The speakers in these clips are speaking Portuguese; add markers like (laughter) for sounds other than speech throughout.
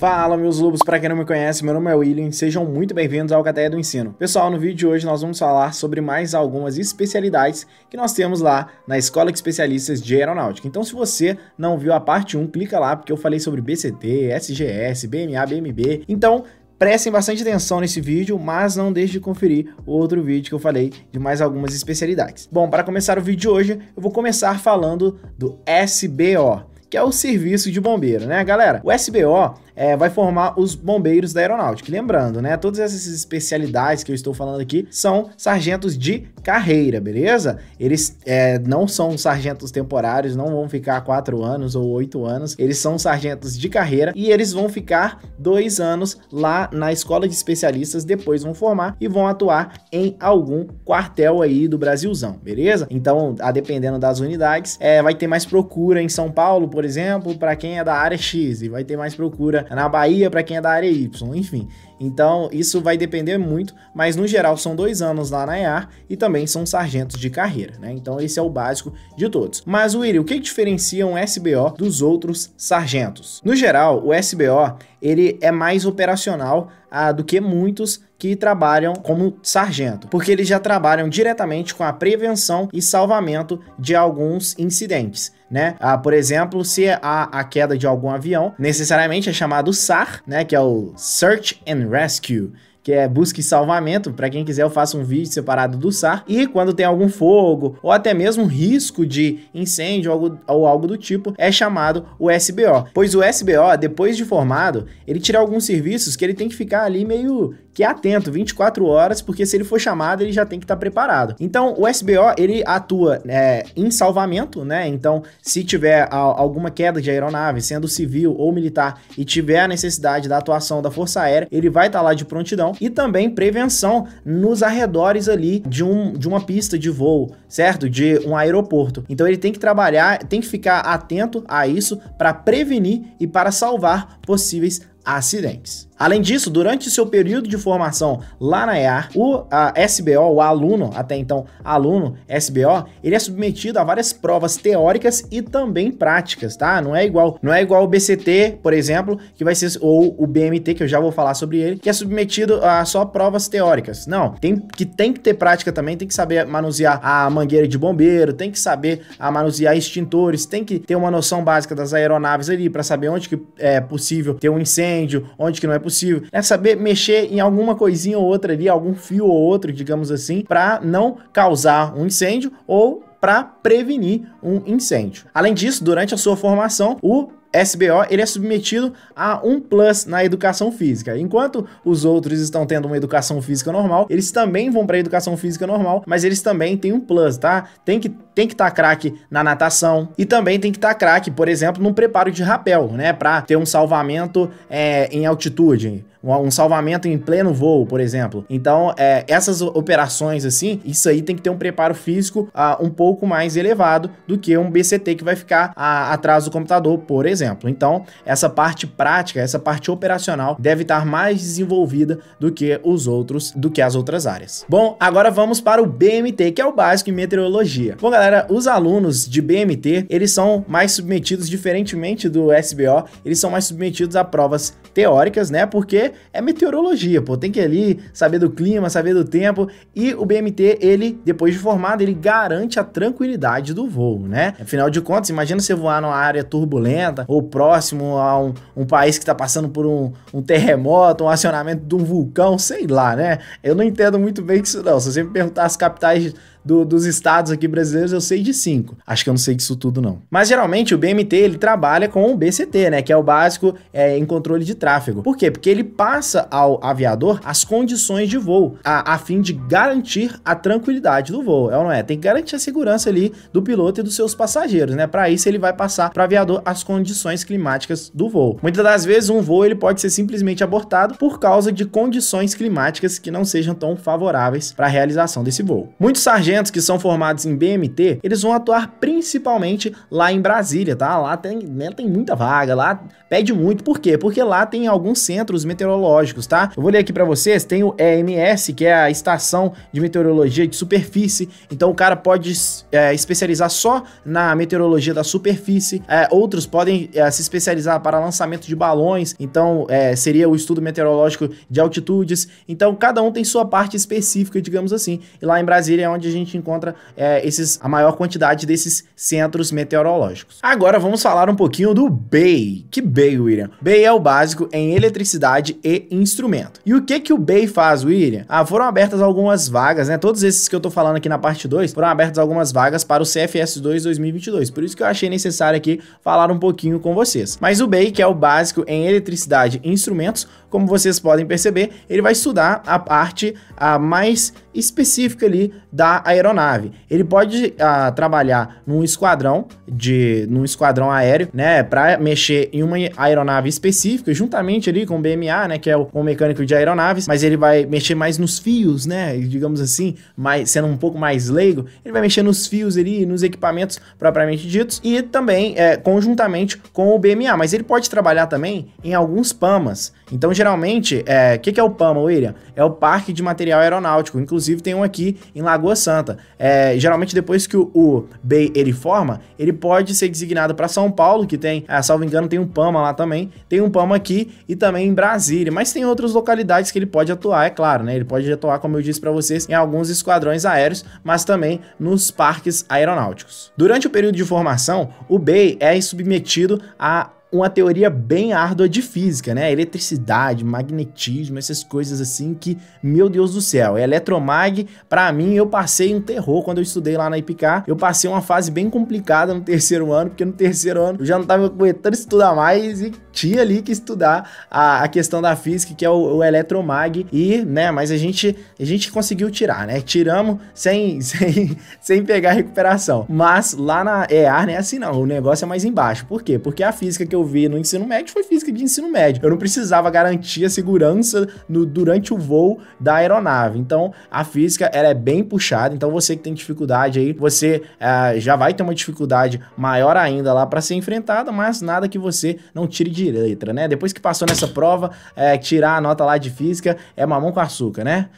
Fala meus lobos, para quem não me conhece, meu nome é William, sejam muito bem-vindos ao Cateia do Ensino. Pessoal, no vídeo de hoje nós vamos falar sobre mais algumas especialidades que nós temos lá na Escola de Especialistas de Aeronáutica. Então se você não viu a parte 1, clica lá porque eu falei sobre BCT, SGS, BMA, BMB. Então, Prestem bastante atenção nesse vídeo, mas não deixe de conferir o outro vídeo que eu falei de mais algumas especialidades. Bom, para começar o vídeo de hoje, eu vou começar falando do SBO, que é o Serviço de Bombeiro, né, galera? O SBO é, vai formar os bombeiros da aeronáutica. Lembrando, né? Todas essas especialidades que eu estou falando aqui são sargentos de carreira, beleza? Eles é, não são sargentos temporários, não vão ficar quatro anos ou oito anos. Eles são sargentos de carreira e eles vão ficar dois anos lá na escola de especialistas, depois vão formar e vão atuar em algum quartel aí do Brasilzão, beleza? Então, a dependendo das unidades, é, vai ter mais procura em São Paulo, por exemplo, para quem é da área X, e vai ter mais procura é na Bahia para quem é da área Y, enfim. Então, isso vai depender muito, mas no geral são dois anos lá na EAR e também são sargentos de carreira, né? Então, esse é o básico de todos. Mas, Willy, o que diferencia um SBO dos outros sargentos? No geral, o SBO ele é mais operacional ah, do que muitos que trabalham como sargento, porque eles já trabalham diretamente com a prevenção e salvamento de alguns incidentes, né? Ah, por exemplo, se há a queda de algum avião, necessariamente é chamado SAR, né, que é o Search and Rescue, que é busca e salvamento. Para quem quiser, eu faço um vídeo separado do SAR. E quando tem algum fogo ou até mesmo risco de incêndio algo, ou algo do tipo, é chamado o SBO. Pois o SBO, depois de formado, ele tira alguns serviços que ele tem que ficar ali meio que é atento 24 horas, porque se ele for chamado, ele já tem que estar tá preparado. Então, o SBO, ele atua é, em salvamento, né? Então, se tiver a, alguma queda de aeronave, sendo civil ou militar, e tiver a necessidade da atuação da Força Aérea, ele vai estar tá lá de prontidão. E também prevenção nos arredores ali de, um, de uma pista de voo, certo? De um aeroporto. Então, ele tem que trabalhar, tem que ficar atento a isso para prevenir e para salvar possíveis acidentes. Além disso, durante seu período de formação lá na EAR, o SBO, o aluno, até então aluno SBO, ele é submetido a várias provas teóricas e também práticas, tá? Não é igual, não é igual o BCT, por exemplo, que vai ser ou o BMT que eu já vou falar sobre ele, que é submetido a só provas teóricas. Não, tem que tem que ter prática também, tem que saber manusear a mangueira de bombeiro, tem que saber a manusear extintores, tem que ter uma noção básica das aeronaves ali para saber onde que é possível ter um incêndio incêndio, onde que não é possível. É saber mexer em alguma coisinha ou outra ali, algum fio ou outro, digamos assim, para não causar um incêndio ou para prevenir um incêndio. Além disso, durante a sua formação, o SBO ele é submetido a um plus na educação física. Enquanto os outros estão tendo uma educação física normal, eles também vão para a educação física normal, mas eles também têm um plus, tá? Tem que tem que estar tá craque na natação e também tem que estar tá craque, por exemplo, no preparo de rapel, né, para ter um salvamento é, em altitude um salvamento em pleno voo, por exemplo. Então, é, essas operações assim, isso aí tem que ter um preparo físico uh, um pouco mais elevado do que um BCT que vai ficar uh, atrás do computador, por exemplo. Então, essa parte prática, essa parte operacional deve estar mais desenvolvida do que os outros, do que as outras áreas. Bom, agora vamos para o BMT, que é o básico em meteorologia. Bom, galera, os alunos de BMT, eles são mais submetidos, diferentemente do SBO, eles são mais submetidos a provas teóricas, né? Porque é meteorologia, pô, tem que ir ali saber do clima, saber do tempo, e o BMT, ele, depois de formado, ele garante a tranquilidade do voo, né? Afinal de contas, imagina você voar numa área turbulenta, ou próximo a um, um país que está passando por um, um terremoto, um acionamento de um vulcão, sei lá, né? Eu não entendo muito bem isso não, se você me perguntar as capitais do, dos estados aqui brasileiros, eu sei de cinco. Acho que eu não sei disso tudo, não. Mas geralmente o BMT ele trabalha com o BCT, né? Que é o básico é, em controle de tráfego. Por quê? Porque ele passa ao aviador as condições de voo, a, a fim de garantir a tranquilidade do voo. É ou não é? Tem que garantir a segurança ali do piloto e dos seus passageiros, né? Para isso, ele vai passar para o aviador as condições climáticas do voo. Muitas das vezes, um voo ele pode ser simplesmente abortado por causa de condições climáticas que não sejam tão favoráveis para a realização desse voo. Muitos sargentos sargentos que são formados em BMT, eles vão atuar principalmente lá em Brasília, tá? Lá tem, né, tem muita vaga, lá pede muito. Por quê? Porque lá tem alguns centros meteorológicos, tá? Eu vou ler aqui para vocês, tem o EMS, que é a Estação de Meteorologia de Superfície, então o cara pode é, especializar só na meteorologia da superfície, é, outros podem é, se especializar para lançamento de balões, então é, seria o estudo meteorológico de altitudes, então cada um tem sua parte específica, digamos assim, e lá em Brasília é onde a gente gente encontra é, esses, a maior quantidade desses centros meteorológicos. Agora vamos falar um pouquinho do BEI. Que BEI, William? BEI é o básico em eletricidade e instrumento. E o que que o BEI faz, William? Ah, foram abertas algumas vagas, né? Todos esses que eu tô falando aqui na parte 2, foram abertas algumas vagas para o CFS2 2022. Por isso que eu achei necessário aqui falar um pouquinho com vocês. Mas o BEI, que é o básico em eletricidade e instrumentos, como vocês podem perceber, ele vai estudar a parte a mais específica ali da aeronave. Ele pode ah, trabalhar num esquadrão de num esquadrão aéreo, né, para mexer em uma aeronave específica, juntamente ali com o BMA, né, que é o, o mecânico de aeronaves, mas ele vai mexer mais nos fios, né, digamos assim, mais sendo um pouco mais leigo, ele vai mexer nos fios ali, nos equipamentos propriamente ditos e também é, conjuntamente com o BMA, mas ele pode trabalhar também em alguns PAMAs. Então, geralmente, o é, que, que é o PAMA, William? É o Parque de Material Aeronáutico. Inclusive, tem um aqui em Lagoa Santa. É, geralmente depois que o, o BEI ele forma, ele pode ser designado para São Paulo, que tem, ah, salvo engano, tem um PAMA lá também, tem um PAMA aqui e também em Brasília, mas tem outras localidades que ele pode atuar, é claro, né? Ele pode atuar, como eu disse para vocês, em alguns esquadrões aéreos, mas também nos parques aeronáuticos. Durante o período de formação, o BEI é submetido a uma teoria bem árdua de física, né? Eletricidade, magnetismo, essas coisas assim que, meu Deus do céu, é eletromag, para mim eu passei um terror quando eu estudei lá na IPK. Eu passei uma fase bem complicada no terceiro ano, porque no terceiro ano eu já não tava aguentando estudar mais e tinha ali que estudar a, a questão da física, que é o, o, eletromag e, né, mas a gente a gente conseguiu tirar, né? Tiramos sem (laughs) sem, sem pegar recuperação. Mas lá na EAR, né, assim não, o negócio é mais embaixo. Por quê? Porque a física que eu eu vi no ensino médio foi física de ensino médio. Eu não precisava garantir a segurança no, durante o voo da aeronave. Então, a física, ela é bem puxada. Então, você que tem dificuldade aí, você eh, já vai ter uma dificuldade maior ainda lá para ser enfrentada, mas nada que você não tire de letra, né? Depois que passou nessa prova, eh, tirar a nota lá de física é mamão com açúcar, né?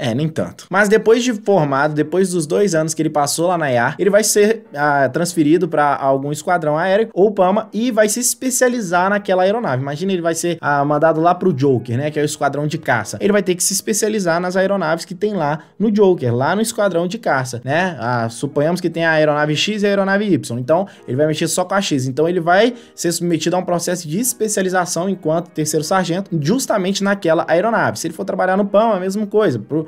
É, nem tanto. Mas depois de formado, depois dos dois anos que ele passou lá na IA, ele vai ser ah, transferido para algum esquadrão aéreo ou PAMA e vai se especializar naquela aeronave. Imagina, ele vai ser ah, mandado lá pro Joker, né? Que é o esquadrão de caça. Ele vai ter que se especializar nas aeronaves que tem lá no Joker, lá no esquadrão de caça, né? Ah, suponhamos que tem a aeronave X e a aeronave Y. Então, ele vai mexer só com a X. Então, ele vai ser submetido a um processo de especialização enquanto terceiro sargento, justamente naquela aeronave. Se ele for trabalhar no PAMA, a mesma coisa. Pro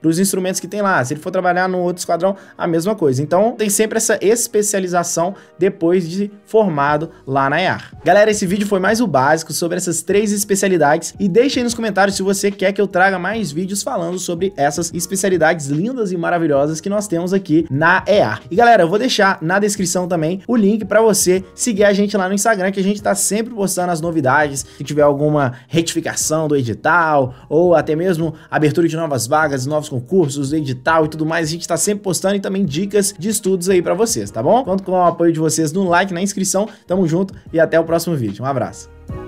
para os instrumentos que tem lá. Se ele for trabalhar no outro esquadrão, a mesma coisa. Então tem sempre essa especialização depois de formado lá na EAR. Galera, esse vídeo foi mais o básico sobre essas três especialidades e deixa aí nos comentários se você quer que eu traga mais vídeos falando sobre essas especialidades lindas e maravilhosas que nós temos aqui na EAR. E galera, eu vou deixar na descrição também o link para você seguir a gente lá no Instagram, que a gente está sempre postando as novidades, se tiver alguma retificação do edital ou até mesmo abertura de novas vagas, novos concursos, edital e tudo mais, a gente tá sempre postando e também dicas de estudos aí para vocês, tá bom? Conto com o apoio de vocês no like, na inscrição, tamo junto e até o próximo vídeo. Um abraço.